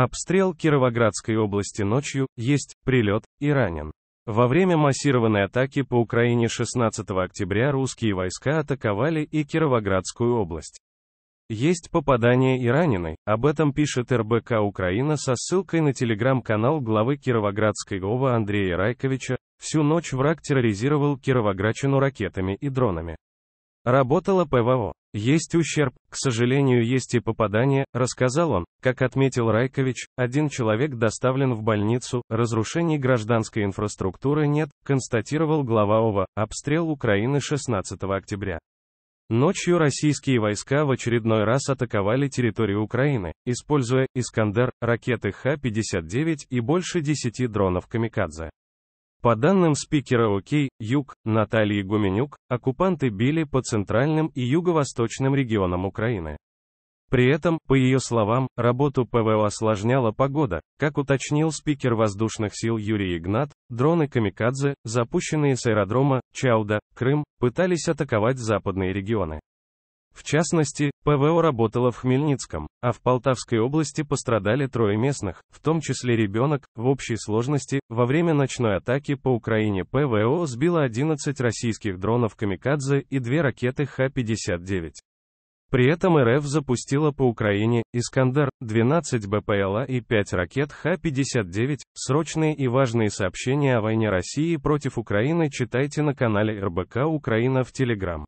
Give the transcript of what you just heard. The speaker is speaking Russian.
Обстрел Кировоградской области ночью, есть, прилет, и ранен. Во время массированной атаки по Украине 16 октября русские войска атаковали и Кировоградскую область. Есть попадание и раненый, об этом пишет РБК Украина со ссылкой на телеграм-канал главы Кировоградской ОВА Андрея Райковича, всю ночь враг терроризировал Кировоградчину ракетами и дронами. Работала ПВО. Есть ущерб, к сожалению, есть и попадание, рассказал он. Как отметил Райкович, один человек доставлен в больницу, разрушений гражданской инфраструктуры нет, констатировал глава ОВА, обстрел Украины 16 октября. Ночью российские войска в очередной раз атаковали территорию Украины, используя «Искандер», ракеты Х-59 и больше 10 дронов «Камикадзе». По данным спикера ОК, Юг, Натальи Гуменюк, оккупанты били по центральным и юго-восточным регионам Украины. При этом, по ее словам, работу ПВО осложняла погода. Как уточнил спикер воздушных сил Юрий Игнат, дроны «Камикадзе», запущенные с аэродрома Чауда, Крым, пытались атаковать западные регионы. В частности, ПВО работало в Хмельницком, а в Полтавской области пострадали трое местных, в том числе ребенок, в общей сложности, во время ночной атаки по Украине ПВО сбило 11 российских дронов «Камикадзе» и две ракеты Х-59. При этом РФ запустила по Украине «Искандер», 12 БПЛА и 5 ракет Х-59. Срочные и важные сообщения о войне России против Украины читайте на канале РБК «Украина» в Телеграм.